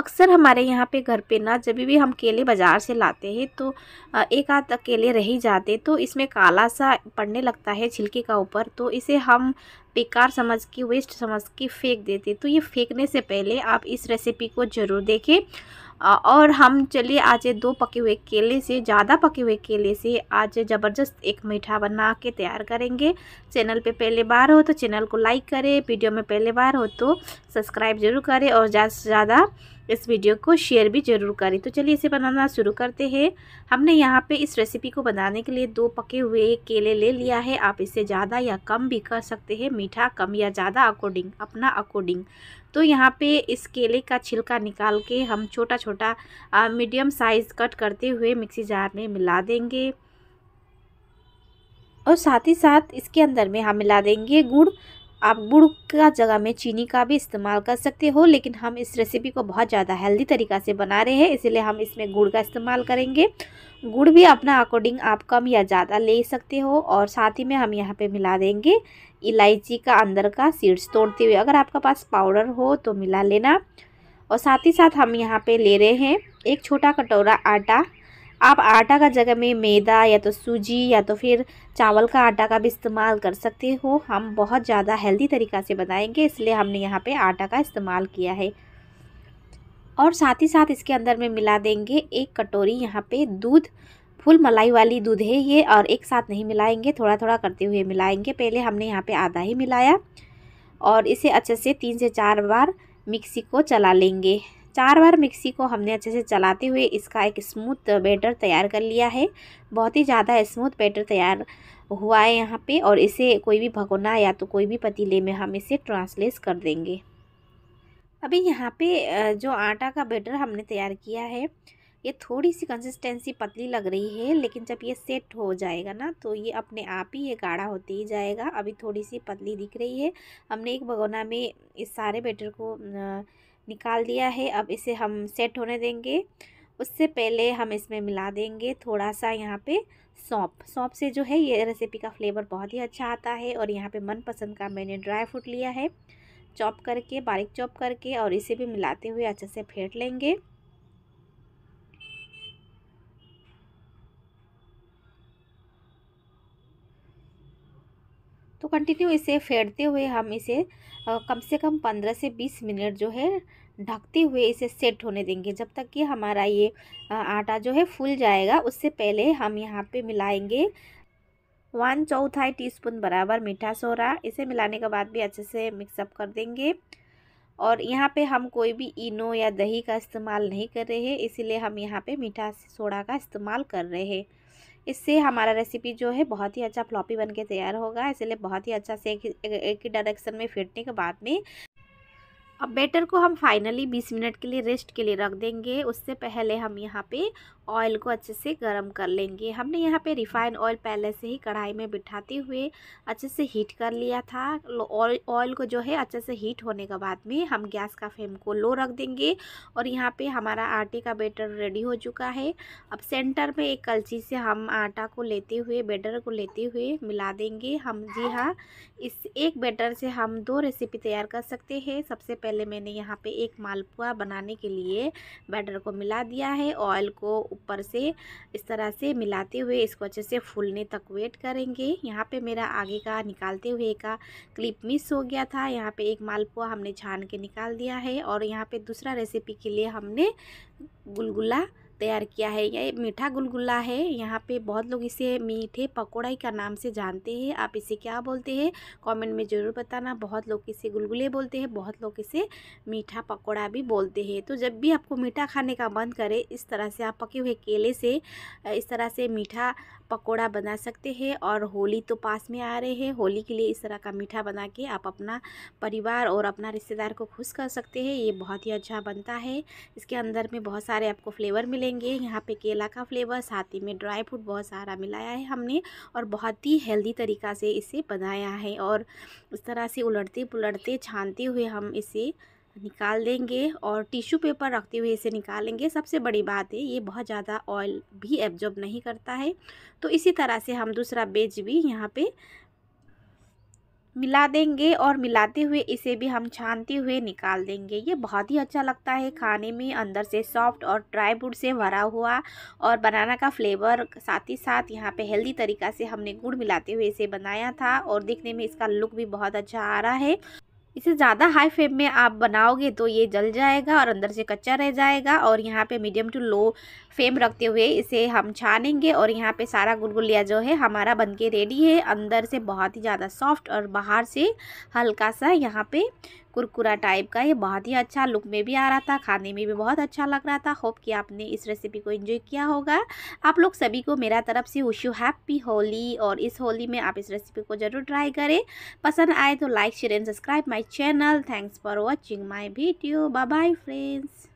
अक्सर हमारे यहाँ पे घर पे ना जब भी हम केले बाज़ार से लाते हैं तो एक आध केले रह ही जाते तो इसमें काला सा पड़ने लगता है छिलके का ऊपर तो इसे हम बेकार समझ के वेस्ट समझ के फेंक देते तो ये फेंकने से पहले आप इस रेसिपी को ज़रूर देखें और हम चलिए आज दो पके हुए केले से ज़्यादा पके हुए केले से आज ज़बरदस्त एक मीठा बना के तैयार करेंगे चैनल पे पहले बार हो तो चैनल को लाइक करें वीडियो में पहले बार हो तो सब्सक्राइब ज़रूर करें और ज़्यादा से ज़्यादा इस वीडियो को शेयर भी ज़रूर करें तो चलिए इसे बनाना शुरू करते हैं हमने यहाँ पे इस रेसिपी को बनाने के लिए दो पके हुए केले ले लिया है आप इसे ज़्यादा या कम भी कर सकते हैं मीठा कम या ज़्यादा अकॉर्डिंग अपना अकॉर्डिंग तो यहाँ पे इस केले का छिलका निकाल के हम छोटा छोटा मीडियम साइज़ कट करते हुए मिक्सी जार में मिला देंगे और साथ ही साथ इसके अंदर में हम मिला देंगे गुड़ आप गुड़ का जगह में चीनी का भी इस्तेमाल कर सकते हो लेकिन हम इस रेसिपी को बहुत ज़्यादा हेल्दी तरीका से बना रहे हैं इसीलिए हम इसमें गुड़ का इस्तेमाल करेंगे गुड़ भी अपना अकॉर्डिंग आप कम या ज़्यादा ले सकते हो और साथ ही में हम यहाँ पे मिला देंगे इलायची का अंदर का सीड्स तोड़ते हुए अगर आपके पास पाउडर हो तो मिला लेना और साथ ही साथ हम यहाँ पर ले रहे हैं एक छोटा कटोरा आटा आप आटा का जगह में मैदा या तो सूजी या तो फिर चावल का आटा का भी इस्तेमाल कर सकते हो हम बहुत ज़्यादा हेल्दी तरीक़ा से बनाएंगे इसलिए हमने यहाँ पे आटा का इस्तेमाल किया है और साथ ही साथ इसके अंदर में मिला देंगे एक कटोरी यहाँ पे दूध फुल मलाई वाली दूध है ये और एक साथ नहीं मिलाएंगे थोड़ा थोड़ा करते हुए मिलाएंगे पहले हमने यहाँ पे आधा ही मिलाया और इसे अच्छे से तीन से चार बार मिक्सी को चला लेंगे चार बार मिक्सी को हमने अच्छे से चलाते हुए इसका एक स्मूथ बैटर तैयार कर लिया है बहुत ही ज़्यादा स्मूथ बैटर तैयार हुआ है यहाँ पे और इसे कोई भी भगोना या तो कोई भी पतीले में हम इसे ट्रांसलेस कर देंगे अभी यहाँ पे जो आटा का बैटर हमने तैयार किया है ये थोड़ी सी कंसिस्टेंसी पतली लग रही है लेकिन जब ये सेट हो जाएगा ना तो ये अपने आप ही ये गाढ़ा होते ही जाएगा अभी थोड़ी सी पतली दिख रही है हमने एक भगोना में इस सारे बैटर को निकाल दिया है अब इसे हम सेट होने देंगे उससे पहले हम इसमें मिला देंगे थोड़ा सा यहाँ पे सौंप सौंप से जो है ये रेसिपी का फ्लेवर बहुत ही अच्छा आता है और यहाँ पे मनपसंद का मैंने ड्राई फ्रूट लिया है चॉप करके बारीक चॉप करके और इसे भी मिलाते हुए अच्छे से फेंट लेंगे तो कंटिन्यू इसे फेरते हुए हम इसे कम से कम पंद्रह से बीस मिनट जो है ढकते हुए इसे सेट होने देंगे जब तक कि हमारा ये आटा जो है फूल जाएगा उससे पहले हम यहाँ पे मिलाएंगे वन चौथाई टीस्पून बराबर मीठा सोरा इसे मिलाने के बाद भी अच्छे से मिक्सअप कर देंगे और यहाँ पे हम कोई भी इनो या दही का इस्तेमाल नहीं कर रहे हैं इसीलिए हम यहाँ पे मीठा सोडा का इस्तेमाल कर रहे हैं इससे हमारा रेसिपी जो है बहुत ही अच्छा फ्लॉपी बन के तैयार होगा इसलिए बहुत ही अच्छा से एक, एक ही डायरेक्शन में फिटने के बाद में अब बैटर को हम फाइनली 20 मिनट के लिए रेस्ट के लिए रख देंगे उससे पहले हम यहाँ पे ऑयल को अच्छे से गर्म कर लेंगे हमने यहाँ पे रिफाइन ऑयल पहले से ही कढ़ाई में बिठाते हुए अच्छे से हीट कर लिया था ऑयल को जो है अच्छे से हीट होने के बाद में हम गैस का फ्लेम को लो रख देंगे और यहाँ पे हमारा आटे का बैटर रेडी हो चुका है अब सेंटर में एक कलची से हम आटा को लेते हुए बैटर को लेते हुए मिला देंगे हम जी हाँ इस एक बैटर से हम दो रेसिपी तैयार कर सकते हैं सबसे पहले पहले मैंने यहाँ पे एक मालपुआ बनाने के लिए बैटर को मिला दिया है ऑयल को ऊपर से इस तरह से मिलाते हुए इसको अच्छे से फूलने तक वेट करेंगे यहाँ पे मेरा आगे का निकालते हुए का क्लिप मिस हो गया था यहाँ पे एक मालपुआ हमने छान के निकाल दिया है और यहाँ पे दूसरा रेसिपी के लिए हमने गुलगुला तैयार किया है यह मीठा गुलगुला है यहाँ पे बहुत लोग इसे मीठे पकौड़ाई का नाम से जानते हैं आप इसे क्या बोलते हैं कमेंट में ज़रूर बताना बहुत लोग इसे गुलगुले बोलते हैं बहुत लोग इसे मीठा पकौड़ा भी बोलते हैं तो जब भी आपको मीठा खाने का मन करे इस तरह से आप पके हुए केले से इस तरह से मीठा पकौड़ा बना सकते हैं और होली तो पास में आ रहे हैं होली के लिए इस तरह का मीठा बना के आप अपना परिवार और अपना रिश्तेदार को खुश कर सकते हैं ये बहुत ही अच्छा बनता है इसके अंदर में बहुत सारे आपको फ्लेवर मिले लेंगे यहाँ पे केला का फ्लेवर साथ ही में ड्राई फ्रूट बहुत सारा मिलाया है हमने और बहुत ही हेल्दी तरीका से इसे बनाया है और इस तरह से उलटते पुलटते छानते हुए हम इसे निकाल देंगे और टिश्यू पेपर रखते हुए इसे निकालेंगे सबसे बड़ी बात है ये बहुत ज़्यादा ऑयल भी एब्जॉर्ब नहीं करता है तो इसी तरह से हम दूसरा बेज भी यहाँ पे मिला देंगे और मिलाते हुए इसे भी हम छानते हुए निकाल देंगे ये बहुत ही अच्छा लगता है खाने में अंदर से सॉफ्ट और ड्राई फ्रूट से भरा हुआ और बनाना का फ्लेवर साथ ही साथ यहाँ पे हेल्दी तरीका से हमने गुड़ मिलाते हुए इसे बनाया था और देखने में इसका लुक भी बहुत अच्छा आ रहा है इसे ज़्यादा हाई फ्लेम में आप बनाओगे तो ये जल जाएगा और अंदर से कच्चा रह जाएगा और यहाँ पे मीडियम टू लो फ्लेम रखते हुए इसे हम छानेंगे और यहाँ पे सारा गुलगुलिया जो है हमारा बन के रेडी है अंदर से बहुत ही ज़्यादा सॉफ्ट और बाहर से हल्का सा यहाँ पे कुरकुरा टाइप का ये बहुत ही अच्छा लुक में भी आ रहा था खाने में भी बहुत अच्छा लग रहा था होप कि आपने इस रेसिपी को एंजॉय किया होगा आप लोग सभी को मेरा तरफ से विश यू हैप्पी होली और इस होली में आप इस रेसिपी को ज़रूर ट्राई करें पसंद आए तो like share and subscribe my channel thanks for watching my video bye friends